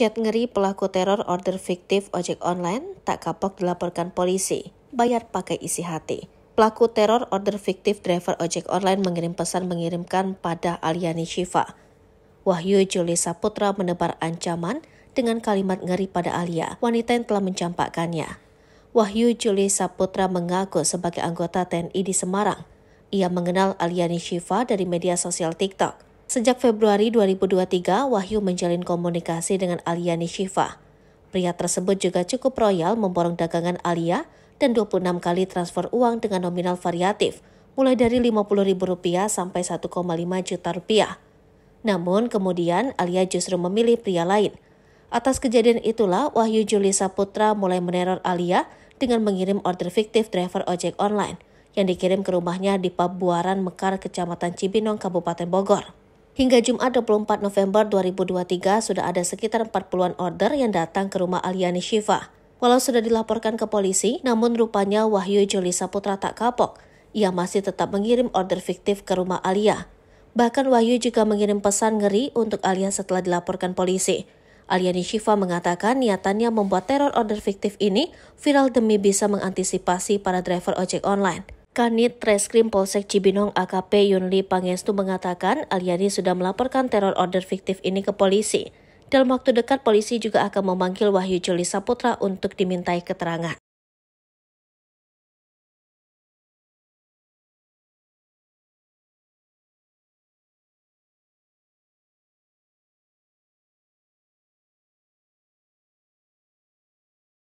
Chat ngeri pelaku teror order fiktif ojek online tak kapok dilaporkan polisi, bayar pakai isi hati. Pelaku teror order fiktif driver ojek online mengirim pesan mengirimkan pada Aliani Shiva. Wahyu Juli Saputra menebar ancaman dengan kalimat ngeri pada Alia, wanita yang telah mencampakkannya. Wahyu Juli Saputra mengaku sebagai anggota TNI di Semarang. Ia mengenal Aliani Shiva dari media sosial TikTok. Sejak Februari 2023, Wahyu menjalin komunikasi dengan Aliani Shiva. Pria tersebut juga cukup royal memborong dagangan Alia dan 26 kali transfer uang dengan nominal variatif, mulai dari Rp50.000 sampai 1,5 juta rupiah. Namun kemudian Alia justru memilih pria lain. Atas kejadian itulah, Wahyu Juli Saputra mulai meneror Alia dengan mengirim order fiktif driver ojek online yang dikirim ke rumahnya di Pabuaran Mekar, Kecamatan Cibinong, Kabupaten Bogor. Hingga Jumat 24 November 2023 sudah ada sekitar 40-an order yang datang ke rumah Aliani Shiva. Walau sudah dilaporkan ke polisi, namun rupanya Wahyu Juli Saputra tak kapok. Ia masih tetap mengirim order fiktif ke rumah Alia. Bahkan Wahyu juga mengirim pesan ngeri untuk Alia setelah dilaporkan polisi. Aliani Shiva mengatakan niatannya membuat teror order fiktif ini viral demi bisa mengantisipasi para driver ojek online. Kanit Reskrim Polsek Cibinong AKP Yunli Pangestu mengatakan Aliani sudah melaporkan teror order fiktif ini ke polisi. Dalam waktu dekat, polisi juga akan memanggil Wahyu Juli Saputra untuk dimintai keterangan.